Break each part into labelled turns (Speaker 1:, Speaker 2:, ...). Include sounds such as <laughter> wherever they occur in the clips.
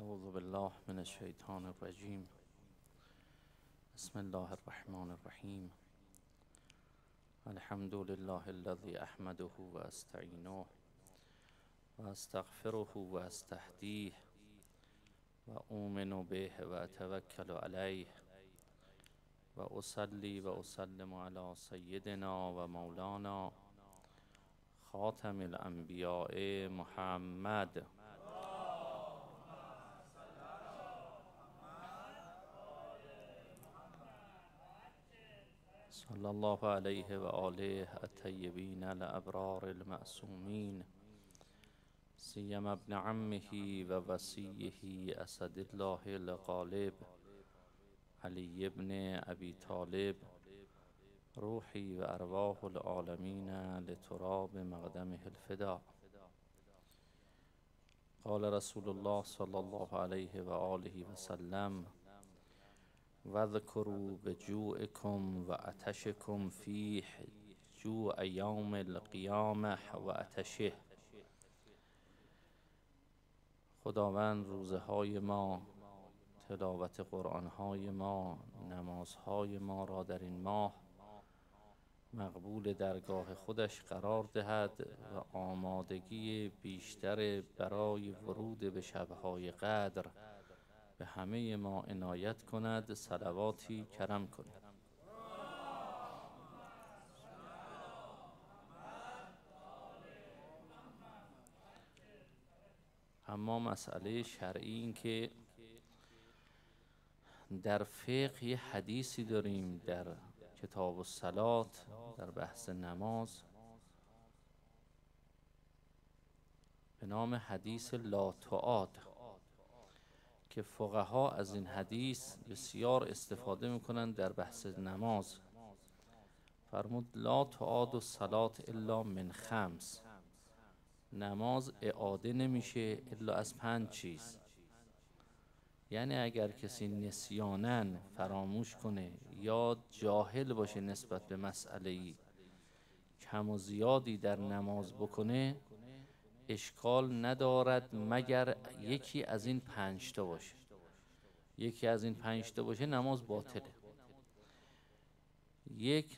Speaker 1: اعوذ بالله من الشیطان الرجیم بسم الله الرحمن الرحیم الحمد لله الذی احمده و استعینه و استغفره و استهدیه و اومن به و اتوکل علیه و اصلی و اسلم علی سیدنا و مولانا خاتم الانبیاء محمد صلى الله عليه وآله الطيبين الأبرار المأسومين سيما ابن عمه ووسيه أسد الله الغالب علي بن أبي طالب روحي وأرواح العالمين لتراب مقدمه الفداء قال رسول الله صلى الله عليه وآله وسلم و به جوعکم و اتشکم فیح جوع یوم القیامه و اتشه خداوند روزهای ما تلاوت های ما نمازهای ما را در این ماه مقبول درگاه خودش قرار دهد و آمادگی بیشتر برای ورود به شبهای قدر به همه ما عنایت کند صلواتی کرم کند اما مسئله شرعی این که در فقه یه حدیثی داریم در کتاب و سلات در بحث نماز به نام حدیث لا که فقها از این حدیث بسیار استفاده میکنند در بحث نماز فرمود لا تعاد و سلات الا من خمس نماز اعاده نمیشه الا از پنج چیز یعنی اگر کسی نسیانن فراموش کنه یا جاهل باشه نسبت به مسئله ای کم و زیادی در نماز بکنه اشکال ندارد مگر یکی از این پنج تا باشه یکی از این پنج تا باشه نماز باطله یک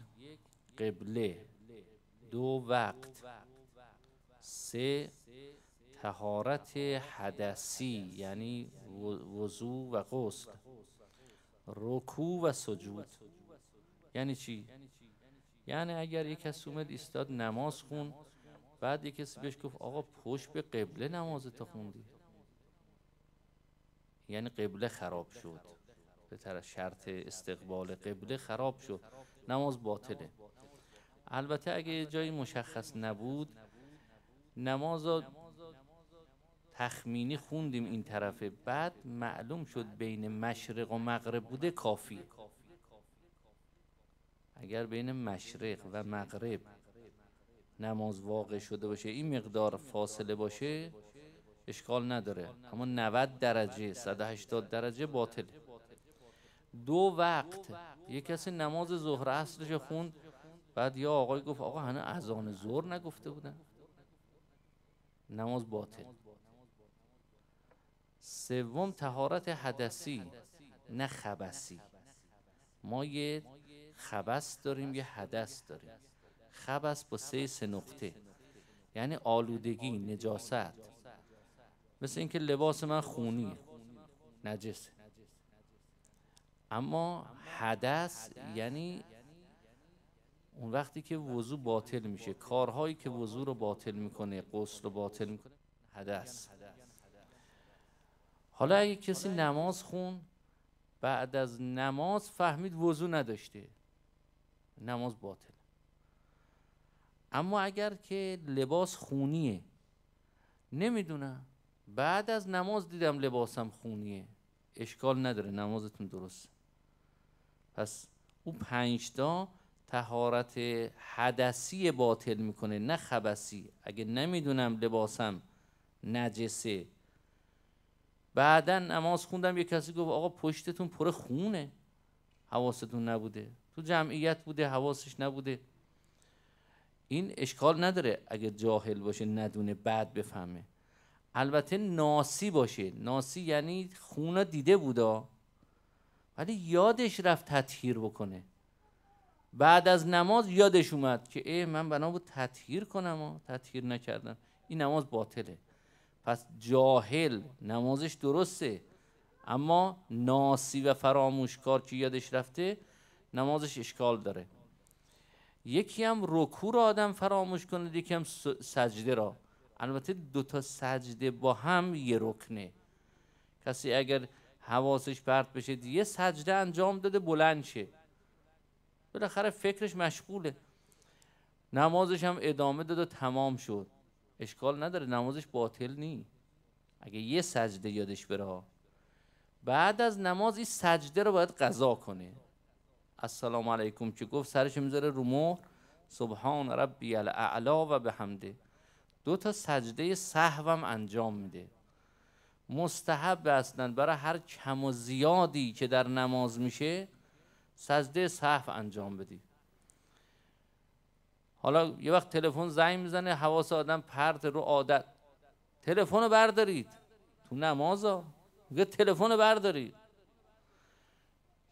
Speaker 1: قبله دو وقت سه تهارت حدسی یعنی وضوع و غسل رکوع و سجود یعنی چی؟ یعنی اگر یک کس اومد ایستاد نماز خون بعد یه کسی بهش گفت آقا پشت به قبله نماز خوندی یعنی قبله خراب شد به طرف شرط استقبال قبله خراب شد نماز باطله البته اگه جایی مشخص نبود نماز تخمینی خوندیم این طرف بعد معلوم شد بین مشرق و مغرب بوده کافی اگر بین مشرق و مغرب نماز واقع شده باشه این مقدار فاصله باشه اشکال نداره اما 90 درجه 180 درجه باطل دو وقت یه کسی نماز ظهر اصلش خوند بعد یا آقای گفت آقا هنه اذان ظهر نگفته بودن نماز باطل سوم تهارت حدسی نه خبسی ما یه خبس داریم یه حدس داریم خبس با سه سه نقطه یعنی آلودگی نجاست مثل اینکه لباس من خونی نجسه اما حدث یعنی اون وقتی که وضوع باطل میشه کارهایی که وضوع رو باطل میکنه غسل رو باطل میکنه حدث حالا اگه کسی نماز خون بعد از نماز فهمید وضوع نداشته نماز باطل اما اگر که لباس خونیه نمیدونم بعد از نماز دیدم لباسم خونیه اشکال نداره نمازتون درسته. پس او پنجتا تهارت حدسی باطل میکنه نه خبسی اگه نمیدونم لباسم نجسه بعدا نماز خوندم یه کسی گفت آقا پشتتون پر خونه حواستون نبوده تو جمعیت بوده حواسش نبوده این اشکال نداره اگه جاهل باشه ندونه بعد بفهمه البته ناسی باشه ناسی یعنی خونا دیده بودا ولی یادش رفت تطهیر بکنه بعد از نماز یادش اومد که ای من بنا بود تطهیر کنم و تطهیر نکردم این نماز باطله پس جاهل نمازش درسته اما ناسی و فراموشکار که یادش رفته نمازش اشکال داره یکی هم رکو رو آدم فراموش کنه یکی هم سجده را البته دو تا سجده با هم یه رکنه کسی اگر حواسش پرت بشه یه سجده انجام داده بلند شه بالاخره فکرش مشغوله نمازش هم ادامه داد و تمام شد اشکال نداره نمازش باطل نی اگه یه سجده یادش بره بعد از نماز این سجده رو باید قضا کنه السلام علیکم که گفت سرش میذاره رو مهر سبحان ربی الاعلا و به حمده دو تا سجده سهوم انجام میده مستحب اصلا برای هر کم و زیادی که در نماز میشه سجده صحو انجام بدی حالا یه وقت تلفن زنگ میزنه حواس آدم پرت رو عادت تلفن رو بردارید تو نمازا میگه تلفن رو بردارید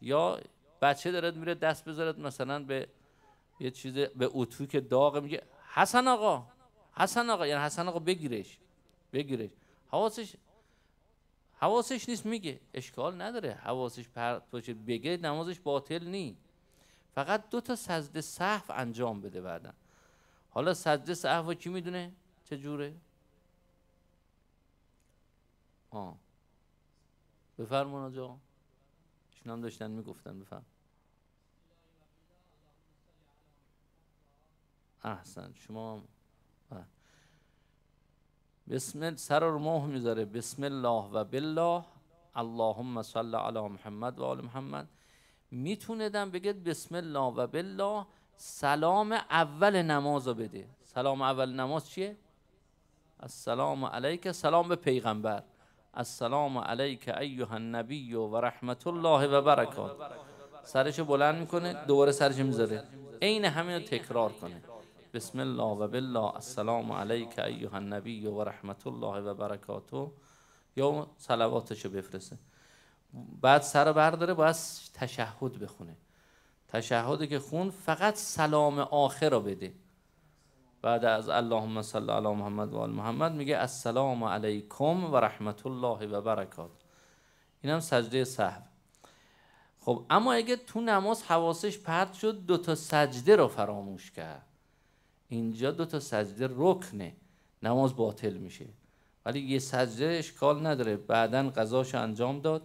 Speaker 1: یا بچه دارد میره دست بذارد مثلا به یه چیز به اتو که داغ میگه حسن آقا حسن آقا یعنی حسن آقا بگیرش بگیرش حواسش حواسش نیست میگه اشکال نداره حواسش پرت باشه بگه نمازش باطل نی فقط دو تا سجده صحف انجام بده بعدا حالا سجده صحف کی میدونه چه جوره آه بفرمون ایشون داشتن میگفتن بفهم احسن شما بله. بسم سر رو ماه میذاره بسم الله و بالله اللهم صل علی محمد و آل محمد میتوندم بگید بسم الله و بالله سلام اول نماز رو بده سلام اول نماز چیه؟ السلام علیک سلام به پیغمبر السلام علیک ایها النبی و رحمت الله و برکات سرش بلند میکنه دوباره سرش میذاره عین همین رو تکرار کنه بسم الله و بالله السلام علیک ایها النبی و رحمت الله و برکاته یا صلواتشو بفرسته بعد سر برداره باید تشهد بخونه تشهدی که خون فقط سلام آخر رو بده بعد از اللهم صل علی محمد و آل محمد میگه السلام علیکم و رحمت الله و برکات اینم سجده صحب خب اما اگه تو نماز حواسش پرت شد دو تا سجده رو فراموش کرد اینجا دو تا سجده رکنه نماز باطل میشه ولی یه سجده اشکال نداره بعدا قضاش انجام داد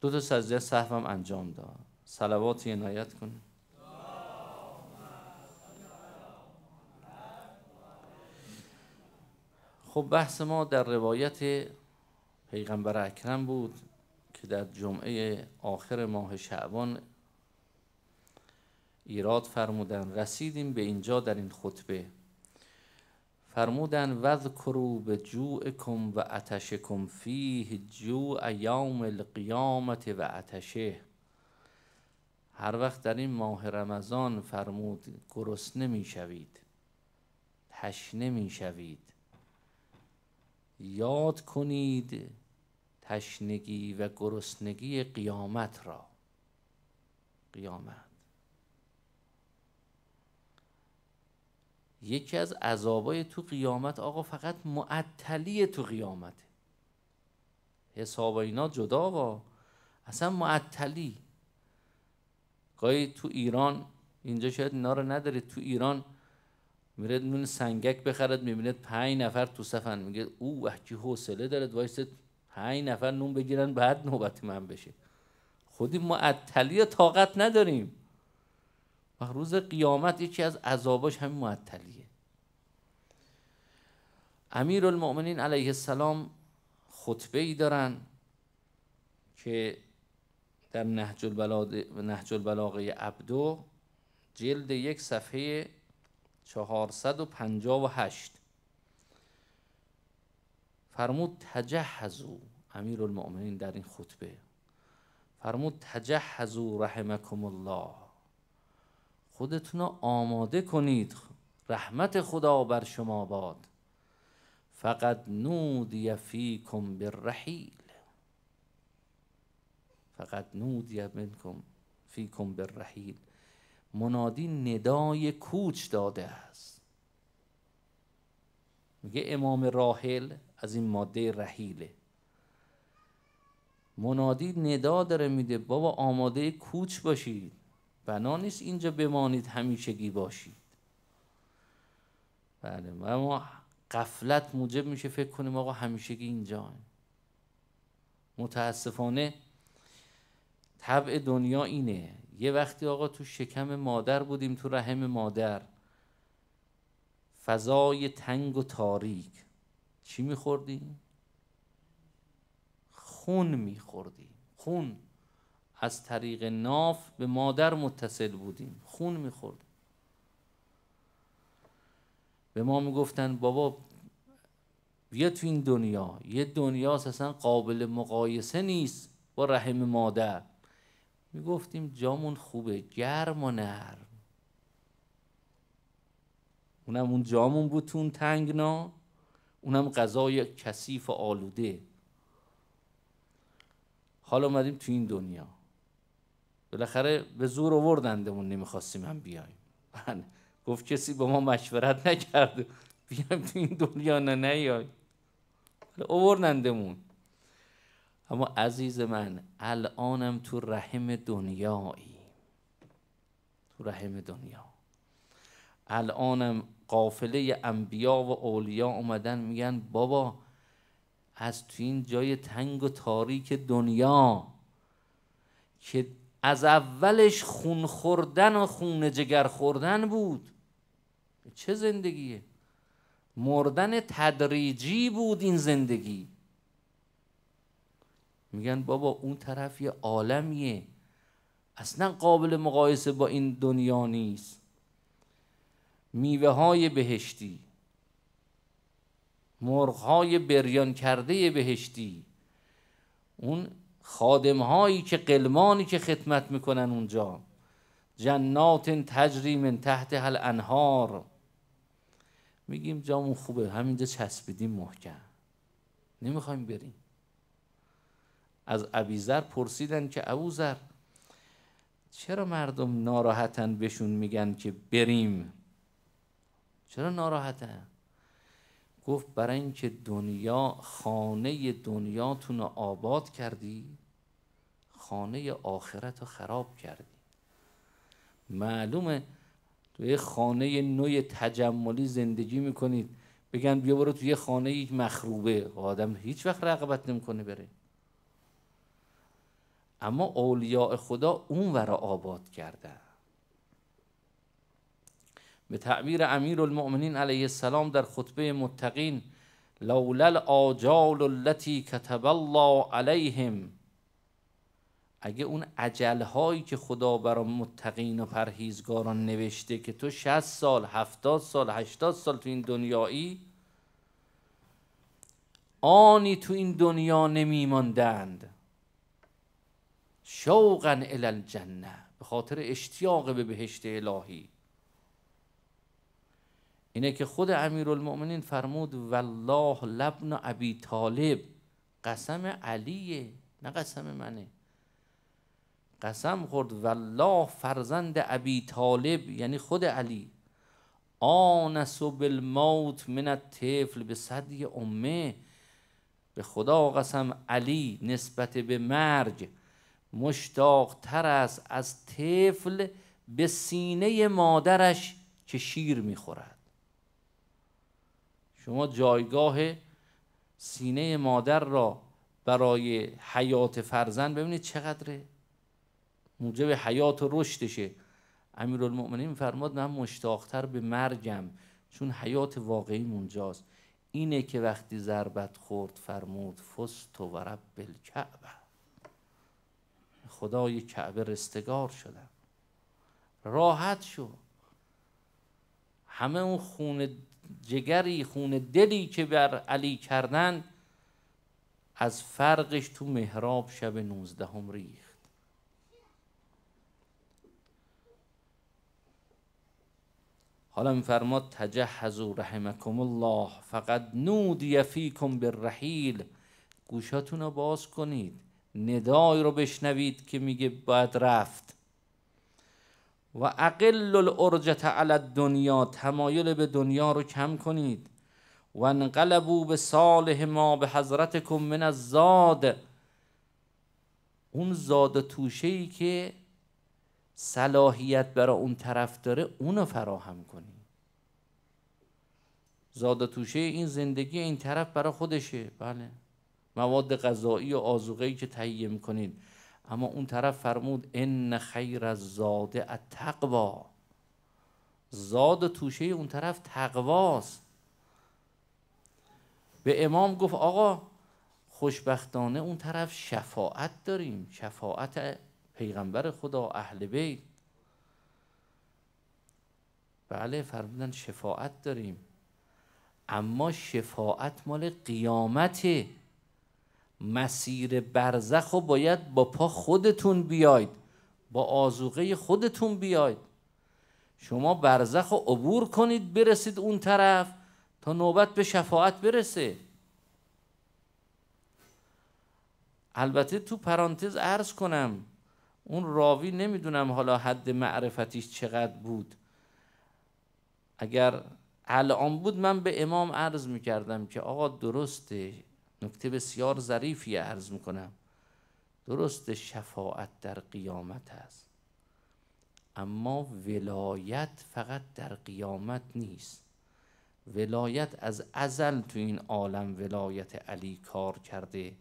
Speaker 1: دو تا سجده صحبم انجام داد سلوات عنایت کنید خب بحث ما در روایت پیغمبر اکرم بود که در جمعه آخر ماه شعبان ایراد فرمودن رسیدیم به اینجا در این خطبه فرمودن وذکرو به جوعکم و کم فیه جوع ایام القیامت و عتشه هر وقت در این ماه رمضان فرمود گرسنه شوید تشنه شوید یاد کنید تشنگی و گرسنگی قیامت را قیامت یکی از عذابای تو قیامت آقا فقط معطلی تو قیامت حساب اینا جدا با اصلا معطلی گاهی تو ایران اینجا شاید اینا رو نداره تو ایران میره من سنگک بخرد میبینه پنج نفر تو سفن میگه او وحکی حوصله دارد وایست پنج نفر نون بگیرن بعد نوبت من بشه خودی ما معطلی طاقت نداریم و روز قیامت یکی از عذاباش همین معطلیه امیر المؤمنین علیه السلام خطبه ای دارن که در نهج, نهج البلاغه عبدو جلد یک صفحه 458 فرمود تجهزو امیر المؤمنین در این خطبه فرمود تجهزو رحمکم الله خودتون آماده کنید رحمت خدا بر شما باد فقد نود یفیکم بالرحیل فقد نود یفیکم بر بالرحیل منادی ندای کوچ داده است میگه امام راحل از این ماده رحیله منادی ندا داره میده بابا آماده کوچ باشید بنا نیست اینجا بمانید همیشگی باشید بله و ما قفلت موجب میشه فکر کنیم آقا همیشگی اینجا هم. متاسفانه طبع دنیا اینه یه وقتی آقا تو شکم مادر بودیم تو رحم مادر فضای تنگ و تاریک چی میخوردیم؟ خون میخوردیم خون از طریق ناف به مادر متصل بودیم خون میخوردیم به ما میگفتن بابا بیا تو این دنیا یه دنیا اصلا قابل مقایسه نیست با رحم مادر میگفتیم جامون خوبه گرم و نرم اونم اون جامون بود تون تنگنا اونم غذای کثیف و آلوده حالا اومدیم تو این دنیا بالاخره به زور آوردندمون نمیخواستیم هم بیایم بله، گفت کسی با ما مشورت نکرده بیایم تو این دنیا نه نیای بله، اوردندمون اما عزیز من الانم تو رحم دنیایی تو رحم دنیا الانم قافله انبیا و اولیا اومدن میگن بابا از تو این جای تنگ و تاریک دنیا که از اولش خون خوردن و خون جگر خوردن بود چه زندگیه مردن تدریجی بود این زندگی میگن بابا اون طرف یه عالمیه اصلا قابل مقایسه با این دنیا نیست میوه های بهشتی مرغ های بریان کرده بهشتی اون خادم هایی که قلمانی که خدمت میکنن اونجا جنات تجری من تحت هل انهار میگیم جامون خوبه همینجا چسبیدیم محکم نمیخوایم بریم از ابیزر پرسیدن که ابوذر چرا مردم ناراحتن بهشون میگن که بریم چرا ناراحتن گفت برای اینکه دنیا خانه دنیاتون رو آباد کردی خانه آخرت رو خراب کردی معلومه توی خانه نوی تجملی زندگی میکنید بگن بیا برو یه خانه یک مخروبه آدم هیچ وقت رقبت نمیکنه بره اما اولیاء خدا اون ورا آباد کرده به تعبیر امیر المؤمنین علیه السلام در خطبه متقین لولا الاجال التی کتب الله علیهم اگه اون عجلهایی که خدا برای متقین و پرهیزگاران نوشته که تو 60 سال 70 سال 80 سال تو این دنیایی آنی تو این دنیا نمیماندند شوقا الی الجنه به خاطر اشتیاق به بهشت الهی اینه که خود امیرالمؤمنین فرمود والله لبن ابی طالب قسم علیه نه قسم منه قسم خورد والله فرزند ابی طالب یعنی خود علی آنس بالموت من الطفل به صدی امه به خدا قسم علی نسبت به مرگ مشتاقتر است از طفل به سینه مادرش که شیر میخورد شما جایگاه سینه مادر را برای حیات فرزند ببینید چقدره موجب حیات و رشدشه امیرالمؤمنین فرماد من مشتاقتر به مرگم چون حیات واقعی اونجاست اینه که وقتی ضربت خورد فرمود فست و رب الکعبه خدای کعبه رستگار شدم راحت شو همه اون خون جگری خون دلی که بر علی کردن از فرقش تو محراب شب نوزدهم ریخت حالا میفرماد تجهزوا رحمکم الله فقط نودی فیکم بالرحیل گوشاتون رو باز کنید ندای رو بشنوید که میگه باید رفت و اقل الارجت علی دنیا تمایل به دنیا رو کم کنید و انقلبو به صالح ما به حضرتکم من الزاد اون زاد توشه ای که صلاحیت برای اون طرف داره اونو فراهم کنید زاد توشه این زندگی این طرف برای خودشه بله مواد غذایی و ای که تهیه میکنید اما اون طرف فرمود ان خیر از زاده التقوا زاد و توشه اون طرف تقواست به امام گفت آقا خوشبختانه اون طرف شفاعت داریم شفاعت پیغمبر خدا اهل بیت بله فرمودن شفاعت داریم اما شفاعت مال قیامته مسیر برزخ رو باید با پا خودتون بیاید با آزوغه خودتون بیاید شما برزخ رو عبور کنید برسید اون طرف تا نوبت به شفاعت برسه البته تو پرانتز عرض کنم اون راوی نمیدونم حالا حد معرفتیش چقدر بود اگر الان بود من به امام عرض میکردم که آقا درسته نکته بسیار ظریفی عرض میکنم درست شفاعت در قیامت است اما ولایت فقط در قیامت نیست ولایت از ازل تو این عالم ولایت علی کار کرده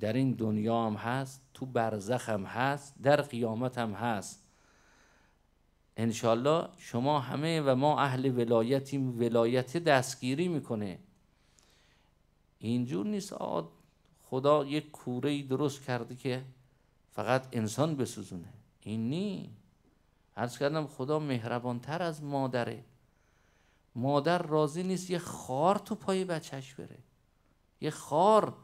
Speaker 1: در این دنیا هم هست تو برزخ هم هست در قیامت هم هست انشالله شما همه و ما اهل ولایتیم ولایت دستگیری میکنه اینجور نیست خدا یک کوره درست کرده که فقط انسان بسوزونه این نی عرض کردم خدا مهربانتر از مادره مادر راضی نیست یه خار تو پای بچهش بره یه خار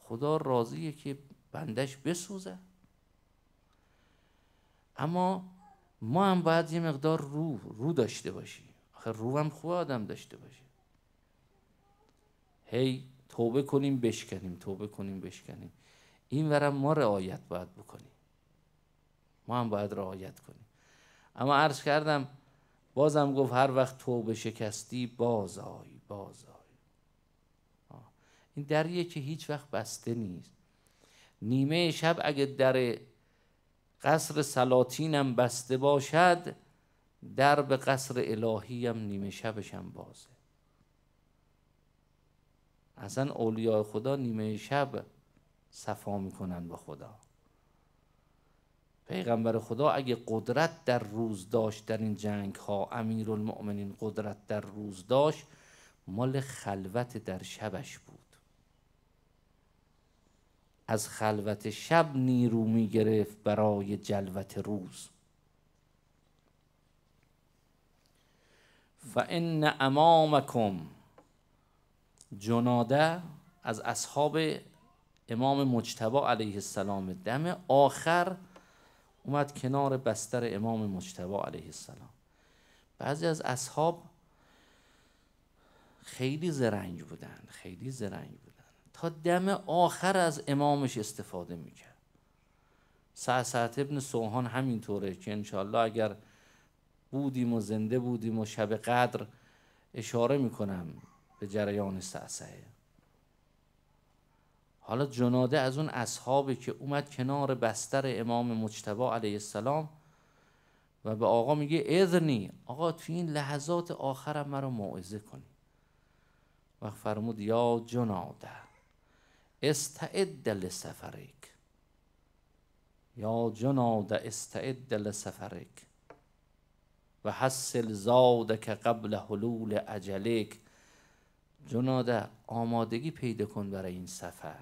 Speaker 1: خدا راضیه که بندش بسوزه اما ما هم باید یه مقدار رو رو داشته باشیم آخه رو هم خوب آدم داشته باشیم هی توبه کنیم بشکنیم توبه کنیم بشکنیم این ورم ما رعایت باید بکنیم ما هم باید رعایت کنیم اما عرض کردم بازم گفت هر وقت توبه شکستی باز آی باز آی این دریه که هیچ وقت بسته نیست نیمه شب اگه در قصر سلاطینم بسته باشد در به قصر الهی نیمه شبش هم بازه اصلا اولیاء خدا نیمه شب صفا میکنن با خدا پیغمبر خدا اگه قدرت در روز داشت در این جنگ ها امیر المؤمنین قدرت در روز داشت مال خلوت در شبش بود از خلوت شب نیرو میگرفت برای جلوت روز فَإِنَّ امامکم جناده از اصحاب امام مجتبا علیه السلام دم آخر اومد کنار بستر امام مجتبا علیه السلام بعضی از اصحاب خیلی زرنگ بودن خیلی زرنگ بودن تا دم آخر از امامش استفاده میکرد سعسعت ابن سوهان همینطوره که انشالله اگر بودیم و زنده بودیم و شب قدر اشاره میکنم به جریان سعسعه حالا جناده از اون اصحابی که اومد کنار بستر امام مجتبا علیه السلام و به آقا میگه اذنی آقا تو این لحظات آخرم مرا موعظه کنی و فرمود یا جناده استعد لسفریک یا جناده استعد لسفریک و حسل که قبل حلول اجلیک جناده آمادگی پیدا کن برای این سفر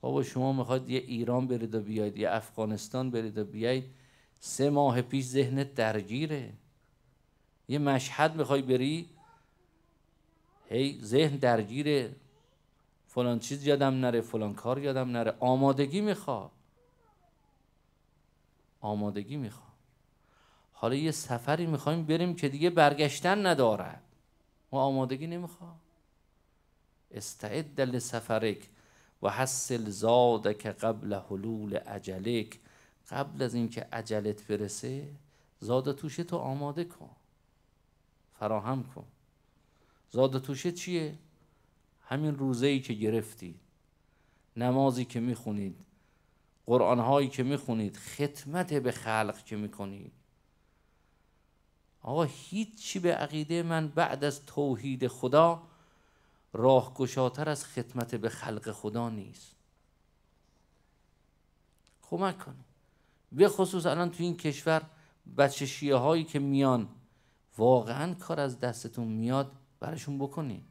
Speaker 1: بابا شما میخواد یه ایران برید و بیاید یه افغانستان برید و بیاید سه ماه پیش ذهنت درگیره یه مشهد میخوای بری هی ذهن درگیره فلان چیز یادم نره فلان کار یادم نره آمادگی میخواد آمادگی میخواد حالا یه سفری میخوایم بریم که دیگه برگشتن ندارد ما آمادگی نمیخوا استعد لسفرک و حسل که قبل حلول عجلک قبل از اینکه عجلت برسه زاد توشه تو آماده کن فراهم کن زاد توشه چیه؟ همین روزه که گرفتید نمازی که میخونید قرآن هایی که میخونید خدمت به خلق که میکنید آقا هیچی به عقیده من بعد از توحید خدا راه گشاتر از خدمت به خلق خدا نیست کمک کنیم به خصوص الان تو این کشور بچه شیعه هایی که میان واقعا کار از دستتون میاد برشون بکنی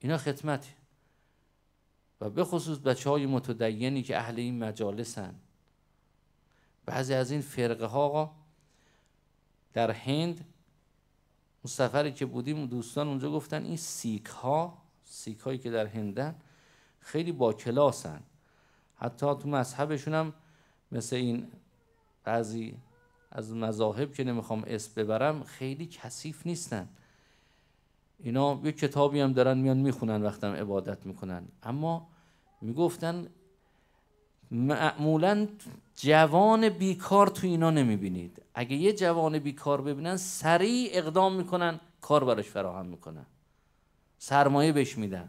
Speaker 1: اینا خدمتی و به خصوص بچه های متدینی که اهل این مجالسن بعضی از این فرقه ها در هند اون سفری که بودیم دوستان اونجا گفتن این سیک ها سیک هایی که در هندن خیلی با کلاسن حتی تو مذهبشون هم مثل این بعضی از مذاهب که نمیخوام اسم ببرم خیلی کثیف نیستن اینا یه کتابی هم دارن میان میخونن وقتم عبادت میکنن اما میگفتن معمولا جوان بیکار تو اینا نمیبینید اگه یه جوان بیکار ببینن سریع اقدام میکنن کار براش فراهم میکنن سرمایه بهش میدن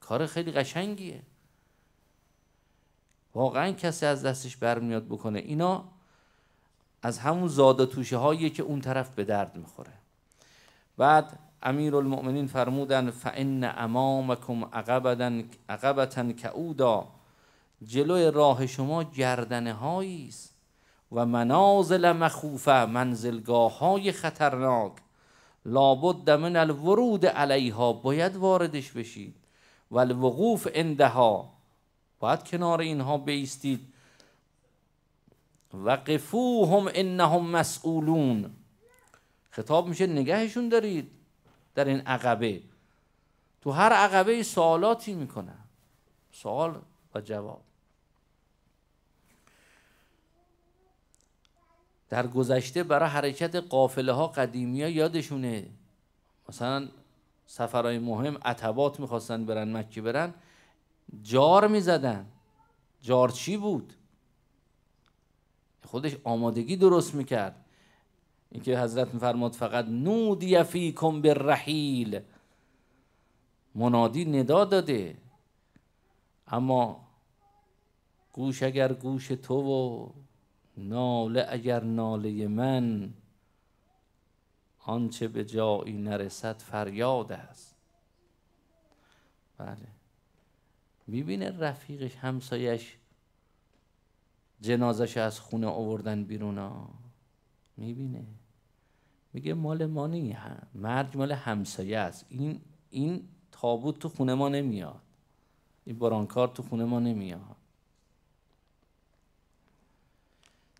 Speaker 1: کار خیلی قشنگیه واقعا کسی از دستش برمیاد بکنه اینا از همون زاد توشه هایی که اون طرف به درد میخوره بعد امیر المؤمنین فرمودن فان امامکم عقبدن عقبتن کعودا جلوی راه شما گردنه است و منازل مخوفه منزلگاه های خطرناک لابد من الورود علیها باید واردش بشید و الوقوف اندها باید کنار اینها بیستید وقفوهم انهم مسئولون خطاب میشه نگهشون دارید در این عقبه تو هر عقبه سوالاتی میکنم سوال و جواب در گذشته برای حرکت قافله ها قدیمی ها یادشونه مثلا سفرهای مهم عتبات میخواستن برن مکی برن جار میزدن چی بود خودش آمادگی درست میکرد اینکه حضرت میفرماد فقط نودی فیکم به رحیل منادی ندا داده اما گوش اگر گوش تو و ناله اگر ناله من آنچه به جایی نرسد فریاد است بله میبینه رفیقش همسایش جنازش از خونه آوردن بیرون ها میبینه میگه مال ما نیه مرگ مال همسایه است این این تابوت تو خونه ما نمیاد این برانکار تو خونه ما نمیاد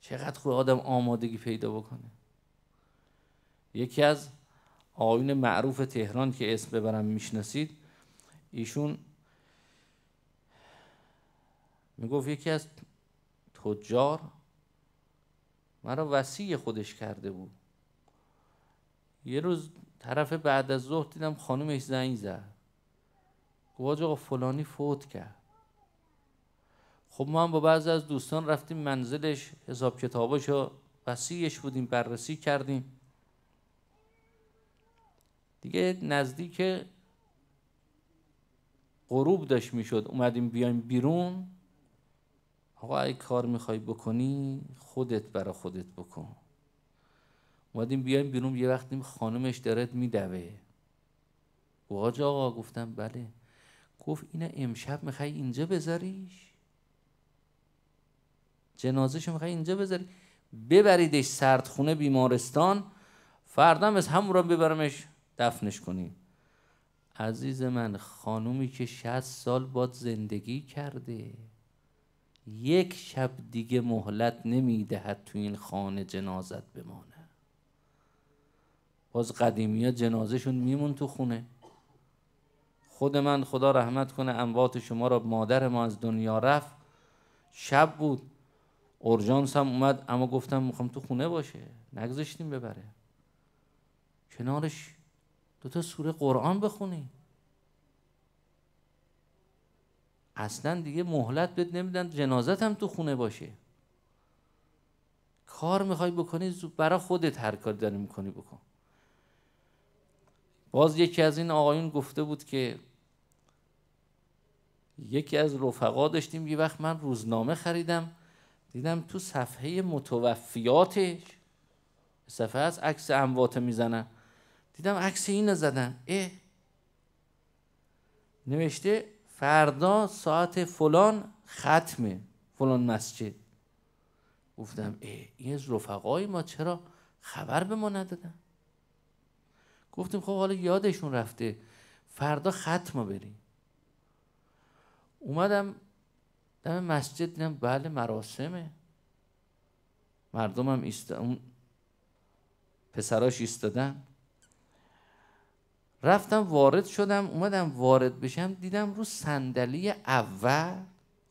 Speaker 1: چقدر خود آدم آمادگی پیدا بکنه یکی از آین معروف تهران که اسم ببرم میشناسید ایشون میگفت یکی از تجار مرا وسیع خودش کرده بود یه روز طرف بعد از ظهر دیدم خانومش زنگ زد گفت آقا فلانی فوت کرد خب ما هم با بعضی از دوستان رفتیم منزلش حساب کتاباش و وسیعش بودیم بررسی کردیم دیگه نزدیک غروب داشت میشد اومدیم بیایم بیرون آقا اگه کار میخوای بکنی خودت برا خودت بکن اومدیم بیایم بیرون یه وقتی خانمش دارد میدوه باج آقا گفتم بله گفت اینه امشب میخوای اینجا بذاریش جنازش میخوای اینجا بذاری ببریدش سردخونه بیمارستان فردا از همون را ببرمش دفنش کنیم عزیز من خانومی که 60 سال باد زندگی کرده یک شب دیگه مهلت نمیدهد تو این خانه جنازت بمانه باز قدیمی ها جنازهشون میمون تو خونه خود من خدا رحمت کنه اموات شما را مادر ما از دنیا رفت شب بود اورجانسم هم اومد اما گفتم میخوام تو خونه باشه نگذاشتیم ببره کنارش دوتا سوره قرآن بخونی اصلا دیگه مهلت بد نمیدن جنازت هم تو خونه باشه کار میخوای بکنی برا خودت هر کاری داری میکنی بکن باز یکی از این آقایون گفته بود که یکی از رفقا داشتیم یه وقت من روزنامه خریدم دیدم تو صفحه متوفیاتش صفحه از عکس اموات میزنن دیدم عکس اینو زدن اه نوشته فردا ساعت فلان ختمه فلان مسجد گفتم ای این رفقای ما چرا خبر به ما ندادن گفتیم خب حالا یادشون رفته فردا ختم بریم اومدم دم مسجد دیدم بله مراسمه مردمم ایست اون پسراش ایستادن رفتم وارد شدم اومدم وارد بشم دیدم رو صندلی اول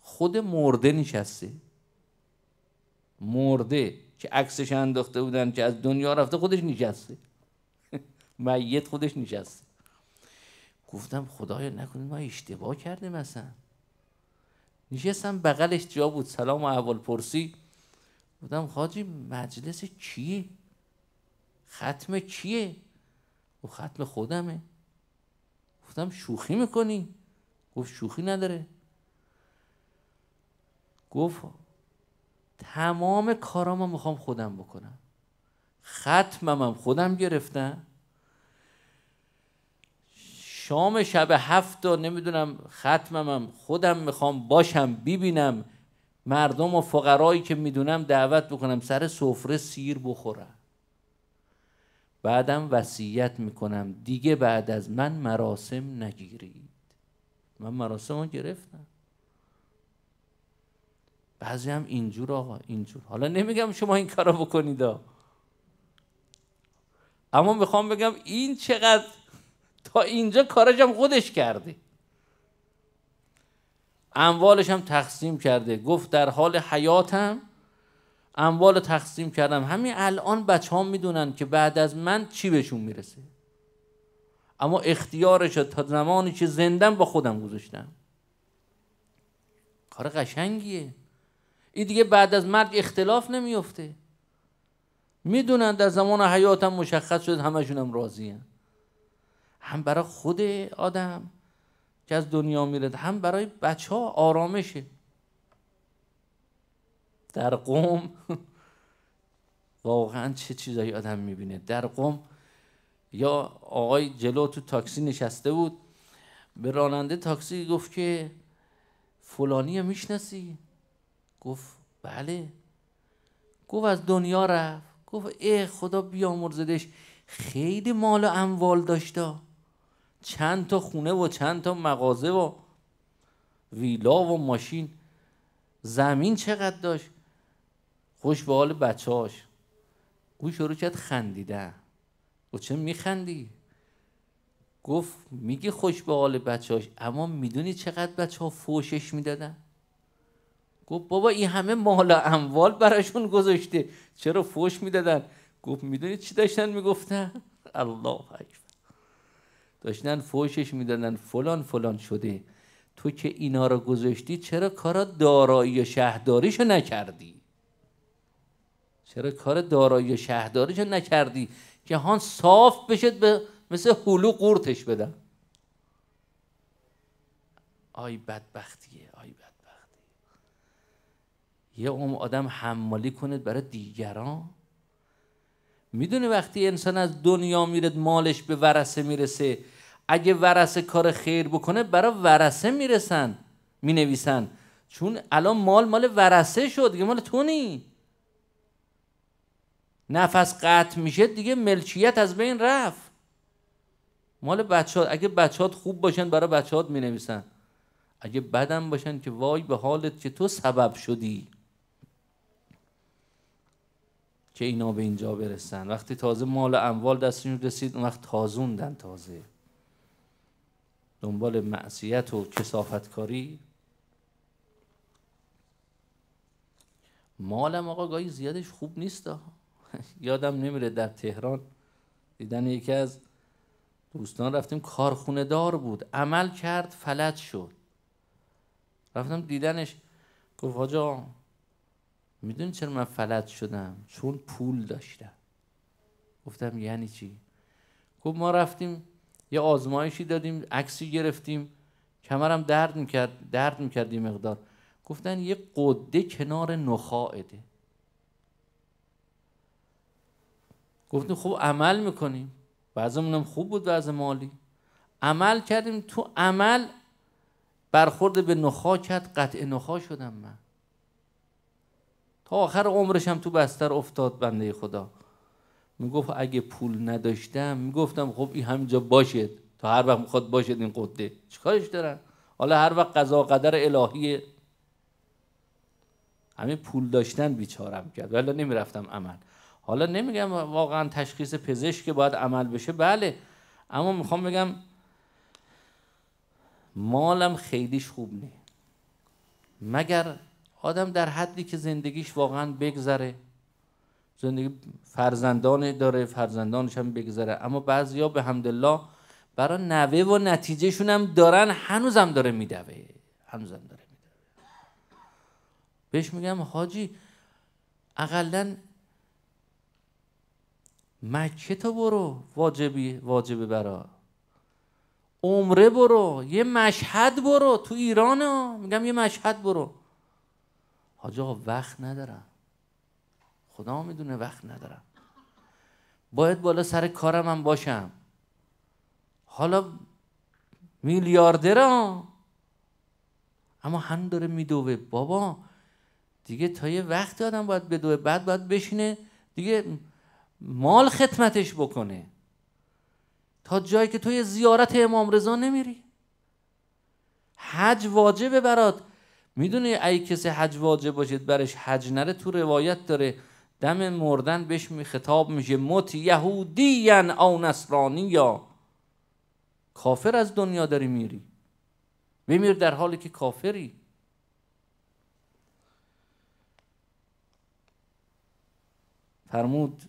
Speaker 1: خود مرده نشسته مرده که عکسش انداخته بودن که از دنیا رفته خودش نشسته میت خودش نشسته گفتم خدایا نکنید ما اشتباه کردیم اصلا نشستم بغلش جا بود سلام و اول پرسی بودم خاجی مجلس چیه ختم چیه و ختم خودمه گفتم شوخی میکنی گفت شوخی نداره گفت تمام کارامو میخوام خودم بکنم ختمم هم خودم گرفتم شام شب هفت و نمیدونم هم خودم میخوام باشم ببینم مردم و فقرایی که میدونم دعوت بکنم سر سفره سیر بخورم بعدم وصیت میکنم دیگه بعد از من مراسم نگیرید من مراسم رو گرفتم بعضی هم اینجور آقا اینجور حالا نمیگم شما این کارو بکنید اما میخوام بگم این چقدر تا اینجا کارش هم خودش کرده اموالش هم تقسیم کرده گفت در حال حیاتم اموال تقسیم کردم همین الان بچه هم میدونن که بعد از من چی بهشون میرسه اما اختیارش تا زمانی که زندم با خودم گذاشتم کار قشنگیه این دیگه بعد از مرگ اختلاف نمیفته میدونن در زمان حیاتم مشخص شد همشونم راضی هم. هم برای خود آدم که از دنیا میره هم برای بچه ها آرامشه در قوم <laughs> واقعا چه چیزایی آدم میبینه در قوم یا آقای جلو تو تاکسی نشسته بود به راننده تاکسی گفت که فلانی میشناسی گفت بله گفت از دنیا رفت گفت ای خدا بیامرزدش خیلی مال و اموال داشته چند تا خونه و چند تا مغازه و ویلا و ماشین زمین چقدر داشت خوش به حال بچهاش او شروع کرد خندیده و چه میخندی؟ گفت میگی خوش به حال بچهاش اما میدونی چقدر بچه ها فوشش میدادن؟ گفت بابا این همه مال و اموال براشون گذاشته چرا فوش میدادن؟ گفت میدونی چی داشتن میگفتن؟ <laughs> الله اکبر داشتن فوشش میدادن فلان فلان شده تو که اینا رو گذاشتی چرا کارا دارایی و شهرداریشو نکردی چرا کار دارایی و شهرداریشو نکردی هان صاف بشه به مثل هلو قورتش بدن آی بدبختیه آی بدبختیه یه عمر آدم حمالی کنه برای دیگران میدونی وقتی انسان از دنیا میره مالش به ورسه میرسه اگه ورسه کار خیر بکنه برای ورسه میرسن مینویسن چون الان مال مال ورسه شد دیگه مال تو نفس قطع میشه دیگه ملچیت از بین رفت مال بچه ها. اگه ها خوب باشن برای می مینویسن اگه بدم باشن که وای به حالت که تو سبب شدی که اینا به اینجا برسن وقتی تازه مال اموال دستشون رسید اون وقت تازوندن تازه دنبال معصیت و کسافتکاری مالم آقا گاهی زیادش خوب نیست <laughs> یادم نمیره در تهران دیدن یکی از دوستان رفتیم کارخونه دار بود عمل کرد فلج شد رفتم دیدنش گفت آجا میدونی چرا من فلج شدم چون پول داشتم گفتم یعنی چی گفت خب ما رفتیم یه آزمایشی دادیم عکسی گرفتیم کمرم درد میکرد درد میکرد یه مقدار گفتن یه قده کنار نخاعده گفتیم خب عمل میکنیم بعضمونم خوب بود بعضی مالی عمل کردیم تو عمل برخورد به نخا کرد قطع نخا شدم من تا آخر عمرش هم تو بستر افتاد بنده خدا گفت اگه پول نداشتم میگفتم خب این همینجا باشد تا هر وقت میخواد باشد این قده چیکارش دارن حالا هر وقت قضا قدر الهیه همین پول داشتن بیچارم کرد ولی نمیرفتم عمل حالا نمیگم واقعا تشخیص پزشک که باید عمل بشه بله اما میخوام بگم مالم خیلیش خوب نیست. مگر آدم در حدی که زندگیش واقعا بگذره زندگی فرزندان داره فرزندانش هم بگذره اما بعضیا به حمدالله برای نوه و نتیجهشون هم دارن هنوزم داره میدوه هنوزم داره میدوه بهش میگم حاجی اقلا مکه تو برو واجبی واجبه برا عمره برو یه مشهد برو تو ایران ها میگم یه مشهد برو حاج آقا وقت ندارم خدا میدونه وقت ندارم باید بالا سر کارم هم باشم حالا میلیاردرا اما هم داره میدوه بابا دیگه تا یه وقت آدم باید بدوه بعد باید بشینه دیگه مال خدمتش بکنه تا جایی که تو یه زیارت امام رضا نمیری حج واجبه برات میدونی ای کسی حج واجب باشید برش حج نره تو روایت داره دم مردن بهش می خطاب میشه مت یهودیان او نصرانی یا کافر از دنیا داری میری بمیر در حالی که کافری فرمود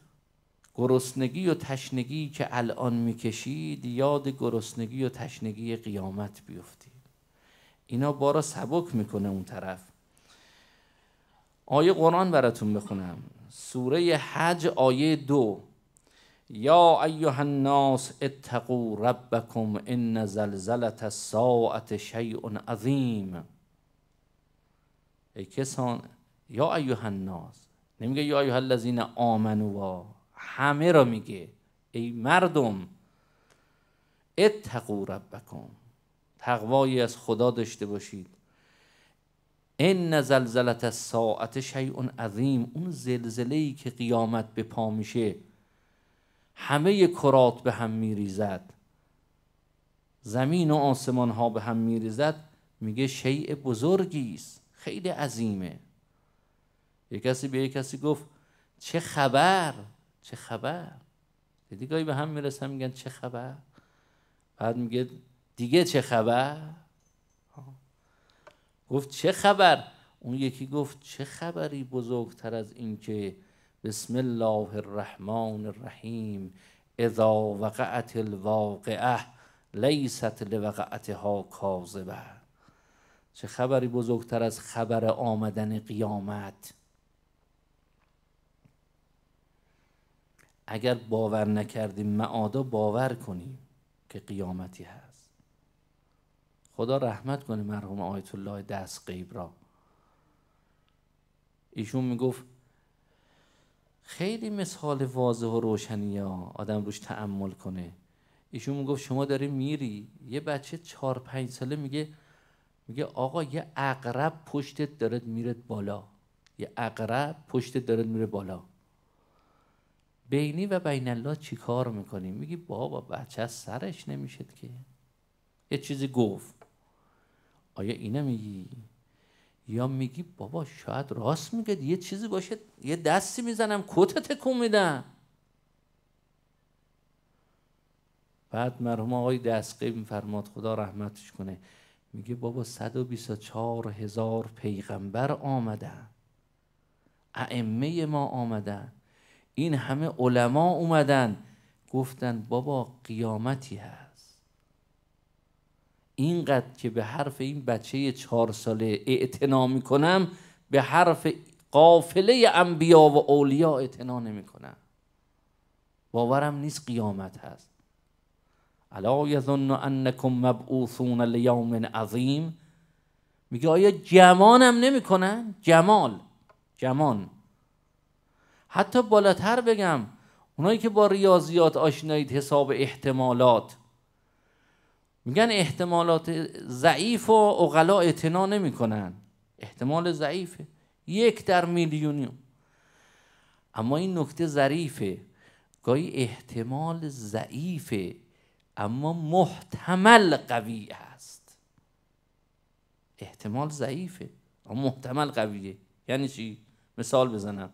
Speaker 1: گرسنگی و تشنگی که الان میکشید یاد گرسنگی و تشنگی قیامت بیفتی اینا بارا سبک میکنه اون طرف آیه قرآن براتون بخونم سوره حج آیه دو یا ایها الناس اتقوا ربکم ان زلزله الساعه شیء عظیم ای کسان یا ایها الناس نمیگه یا ایها الذین آمنوا همه را میگه ای مردم اتقوا ربکم تقوایی از خدا داشته باشید ان زلزلت ساعت شیء عظیم اون زلزله ای که قیامت به پا میشه همه کرات به هم میریزد زمین و آسمان ها به هم میریزد میگه شیء بزرگی است خیلی عظیمه یه کسی به یه کسی گفت چه خبر چه خبر دیدی گاهی به هم میرسن میگن چه خبر بعد میگه دیگه چه خبر گفت چه خبر اون یکی گفت چه خبری بزرگتر از اینکه بسم الله الرحمن الرحیم اذا وقعت الواقعه لیست لوقعتها کاذبه چه خبری بزرگتر از خبر آمدن قیامت اگر باور نکردیم معادا باور کنیم که قیامتی هست خدا رحمت کنه مرحوم آیت الله دست قیب را ایشون میگفت خیلی مثال واضح و روشنی ها آدم روش تعمل کنه ایشون میگفت شما داری میری یه بچه چهار پنج ساله میگه میگه آقا یه اقرب پشتت دارد میرد بالا یه اقرب پشتت دارد میره بالا بینی و بین الله چی کار میکنی؟ میگی بابا بچه سرش نمیشد که یه چیزی گفت آیا اینه میگی یا میگی بابا شاید راست میگه یه چیزی باشه یه دستی میزنم کت تکون میدم بعد مرحوم آقای دستقی میفرماد خدا رحمتش کنه میگه بابا 124 هزار پیغمبر آمدن ائمه ما آمدن این همه علما اومدن گفتن بابا قیامتی هست اینقدر که به حرف این بچه چهار ساله اعتنا میکنم به حرف قافله انبیا و اولیا اعتنا نمیکنم باورم نیست قیامت هست الا یظن انکم مبعوثون لیوم عظیم میگه آیا جمانم نمیکنن جمال جمان حتی بالاتر بگم اونایی که با ریاضیات آشنایید حساب احتمالات میگن احتمالات ضعیف و اقلا اعتنا نمیکنن احتمال ضعیفه یک در میلیونیم اما این نکته ظریفه گاهی احتمال ضعیفه اما محتمل قوی است احتمال ضعیفه اما محتمل قویه یعنی چی مثال بزنم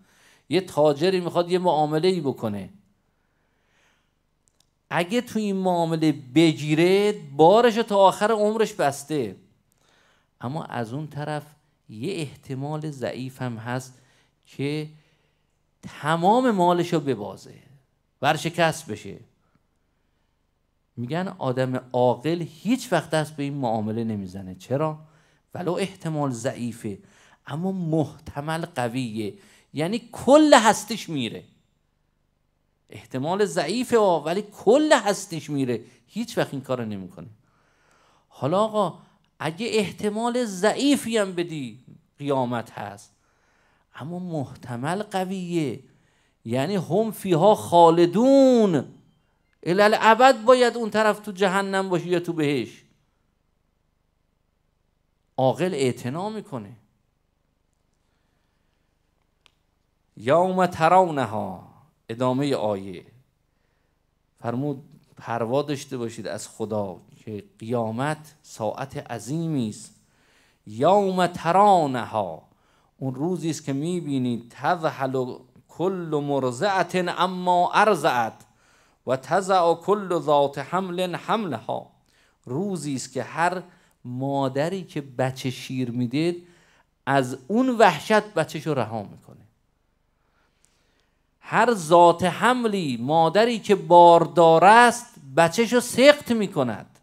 Speaker 1: یه تاجری میخواد یه معامله ای بکنه اگه تو این معامله بگیره بارش تا آخر عمرش بسته اما از اون طرف یه احتمال ضعیف هم هست که تمام مالش رو ببازه ورشکست بشه میگن آدم عاقل هیچ وقت دست به این معامله نمیزنه چرا ولو احتمال ضعیفه اما محتمل قویه یعنی کل هستش میره احتمال ضعیفه ها ولی کل هستیش میره هیچ وقت این کار نمیکنه حالا آقا اگه احتمال ضعیفی هم بدی قیامت هست اما محتمل قویه یعنی هم فیها خالدون الال عبد باید اون طرف تو جهنم باشه یا تو بهش عاقل اعتنا میکنه یوم ترونها ادامه آیه فرمود پروا داشته باشید از خدا که قیامت ساعت عظیمی است یوم ترانها اون روزی است که میبینید تذهل کل مرزعت اما ارزعت و تزع کل ذات حمل حملها روزی است که هر مادری که بچه شیر میده از اون وحشت بچه رو رها میکنه هر ذات حملی مادری که باردار است بچهش رو سخت می کند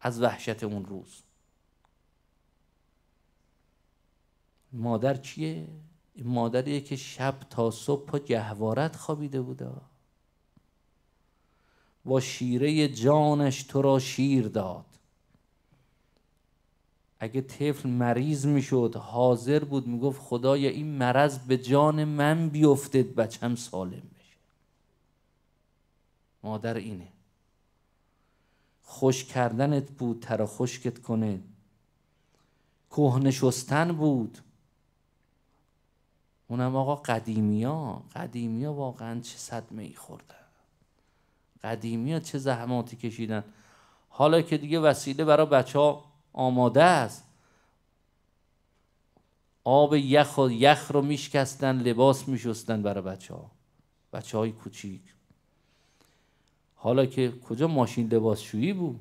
Speaker 1: از وحشت اون روز مادر چیه؟ این مادریه که شب تا صبح پا جهوارت خوابیده بوده با شیره جانش تو را شیر داد اگه طفل مریض میشد حاضر بود میگفت خدایا این مرض به جان من بیفته بچم سالم بشه مادر اینه خوش کردنت بود تر خشکت کنه کهنه شستن بود اونم آقا قدیمیا قدیمیا واقعا چه صدمه ای خوردن قدیمیا چه زحماتی کشیدن حالا که دیگه وسیله برای بچه ها آماده است آب یخ و یخ رو میشکستن لباس میشستن برای بچه ها بچه های کوچیک حالا که کجا ماشین لباسشویی بود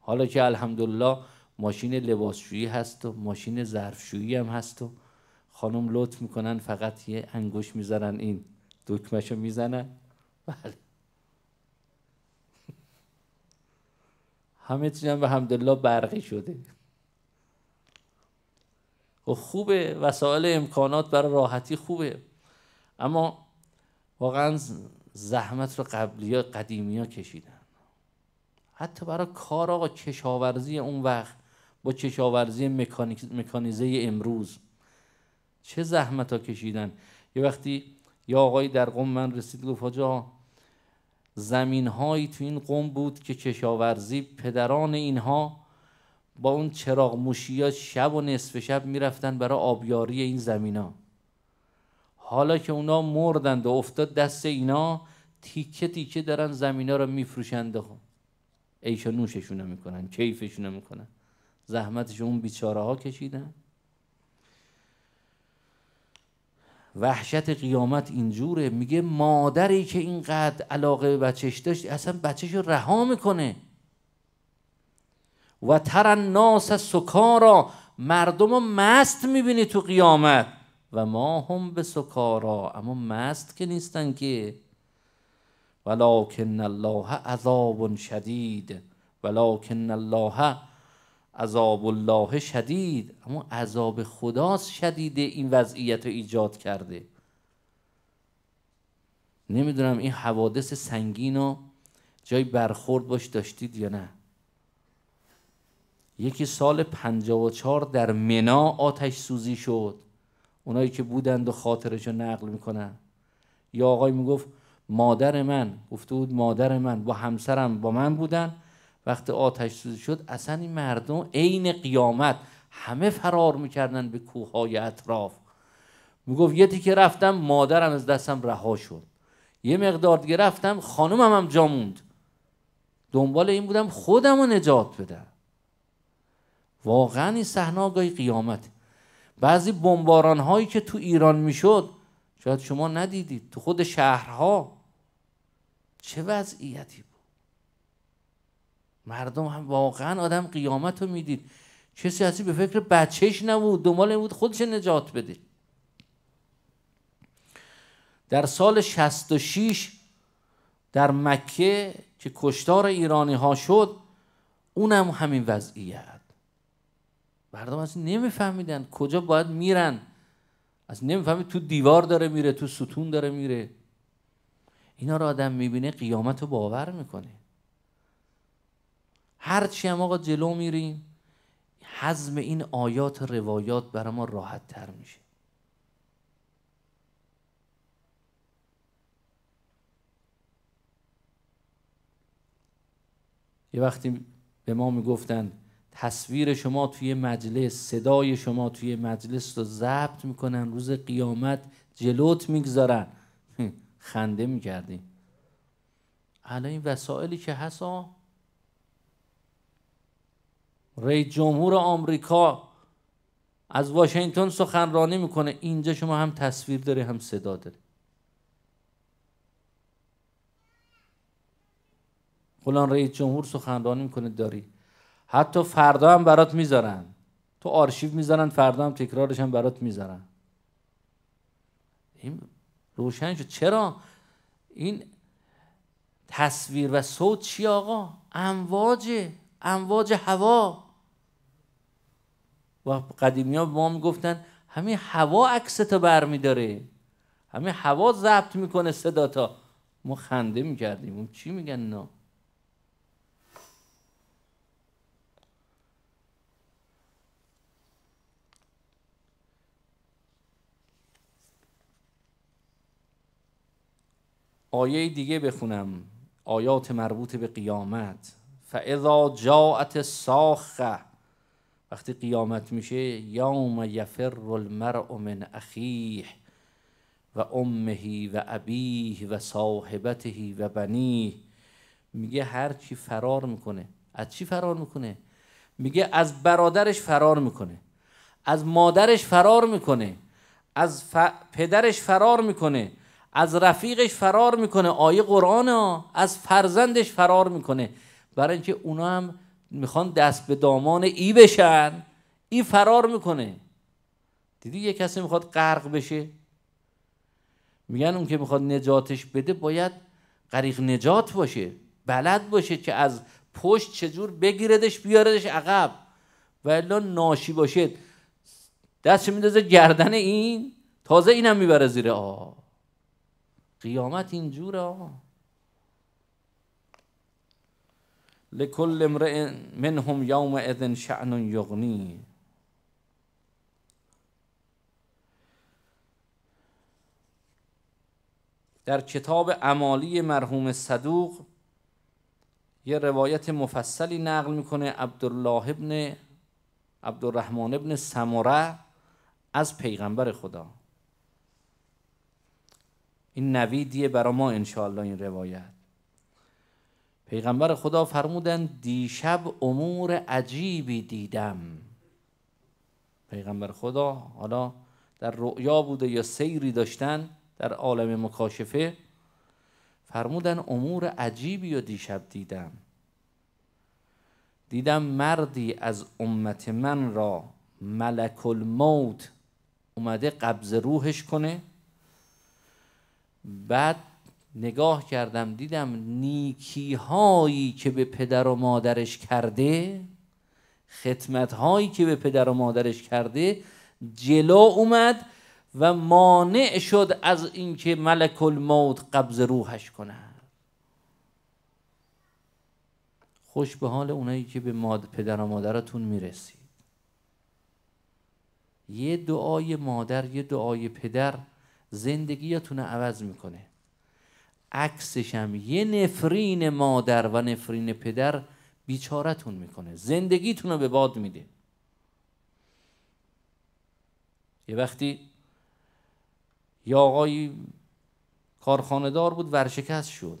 Speaker 1: حالا که الحمدلله ماشین لباسشویی هست و ماشین ظرفشویی هم هست و خانم لطف میکنن فقط یه انگوش میذارن این شو میزنن بله همه هم به همدلله برقی شده و خب خوبه وسایل امکانات برای راحتی خوبه اما واقعا زحمت رو قبلی ها قدیمی ها کشیدن حتی برای کار آقا کشاورزی اون وقت با کشاورزی مکانیزه امروز چه زحمت ها کشیدن یه وقتی یا آقای در قم من رسید گفت آجا زمین هایی تو این قوم بود که کشاورزی پدران اینها با اون چراغ موشی شب و نصف شب میرفتن برای آبیاری این زمین ها. حالا که اونا مردند و افتاد دست اینا تیکه تیکه دارن زمین ها رو میفروشند ایشا خب، عیش نوششون میکنن کیفشون میکنن زحمتش اون بیچاره ها کشیدن وحشت قیامت اینجوره میگه مادری که اینقدر علاقه به بچهش داشت اصلا بچهش رها میکنه و تر ناس سکارا مردم رو مست میبینی تو قیامت و ما هم به سکارا اما مست که نیستن که ولکن الله عذاب شدید ولکن الله عذاب الله شدید اما عذاب خداست شدید این وضعیت رو ایجاد کرده نمیدونم این حوادث سنگین رو جای برخورد باش داشتید یا نه یکی سال 54 در منا آتش سوزی شد اونایی که بودند و خاطرش رو نقل میکنن یا آقای میگفت مادر من گفته بود مادر من با همسرم با من بودن وقتی آتش سوزی شد اصلا این مردم عین قیامت همه فرار میکردن به کوههای اطراف میگفت یه که رفتم مادرم از دستم رها شد یه مقدار دیگه رفتم خانمم هم جاموند دنبال این بودم خودم رو نجات بدم واقعا این صحنه قیامت بعضی بمباران هایی که تو ایران میشد شاید شما ندیدید تو خود شهرها چه وضعیتی بود مردم هم واقعا آدم قیامت رو میدید چه سیاسی به فکر بچهش نبود دنبال این بود خودش نجات بده در سال 66 در مکه که کشتار ایرانی ها شد اونم همین وضعیت مردم اصلا نمیفهمیدن کجا باید میرن از نمیفهمید تو دیوار داره میره تو ستون داره میره اینا رو آدم میبینه قیامت رو باور میکنه هرچی هم آقا جلو میریم حزم این آیات روایات برای ما راحت تر میشه یه وقتی به ما میگفتند تصویر شما توی مجلس صدای شما توی مجلس رو ضبط میکنن روز قیامت جلوت میگذارن <laughs> خنده میکردیم الان این وسائلی که هست رئیس جمهور آمریکا از واشنگتن سخنرانی میکنه اینجا شما هم تصویر داری هم صدا داری فلان رئیس جمهور سخنرانی میکنه داری حتی فردا هم برات میذارن تو آرشیو میذارن فردا هم تکرارش هم برات میذارن این روشن شد چرا این تصویر و صوت چی آقا امواجه امواج هوا و قدیمی ها به ما میگفتن همین هوا عکس تا برمیداره همین هوا ضبط میکنه صدا تا ما خنده میکردیم اون چی میگن نه آیه دیگه بخونم آیات مربوط به قیامت فاذا جاءت الساخه وقتی قیامت میشه یوم یفر المرء من اخیه و امه و ابیه و صاحبته و بنیه میگه هر چی فرار میکنه از چی فرار میکنه میگه از برادرش فرار میکنه از مادرش فرار میکنه از پدرش فرار میکنه از رفیقش فرار میکنه آیه قرآن ها از فرزندش فرار میکنه برای اینکه اونا هم میخوان دست به دامان ای بشن ای فرار میکنه دیدی یه کسی میخواد غرق بشه میگن اون که میخواد نجاتش بده باید غریق نجات باشه بلد باشه که از پشت چجور بگیردش بیاردش عقب و الا ناشی باشه دست میندازه گردن این تازه اینم میبره زیر آ قیامت اینجوره آه لکل امرئ منهم اذن شعن یغنی در کتاب عمالی مرحوم صدوق یه روایت مفصلی نقل میکنه عبدالله ابن عبدالرحمن ابن سموره از پیغمبر خدا این نویدیه برای ما انشاءالله این روایت پیغمبر خدا فرمودند دیشب امور عجیبی دیدم پیغمبر خدا حالا در رؤیا بوده یا سیری داشتن در عالم مکاشفه فرمودن امور عجیبی و دیشب دیدم دیدم مردی از امت من را ملک الموت اومده قبض روحش کنه بعد نگاه کردم دیدم نیکی هایی که به پدر و مادرش کرده خدمت هایی که به پدر و مادرش کرده جلو اومد و مانع شد از اینکه ملک الموت قبض روحش کنه خوش به حال اونایی که به ماد پدر و مادرتون میرسید یه دعای مادر یه دعای پدر زندگیتون عوض میکنه عکسش هم یه نفرین مادر و نفرین پدر بیچارتون میکنه زندگیتون رو به باد میده یه وقتی یه آقای کارخانه دار بود ورشکست شد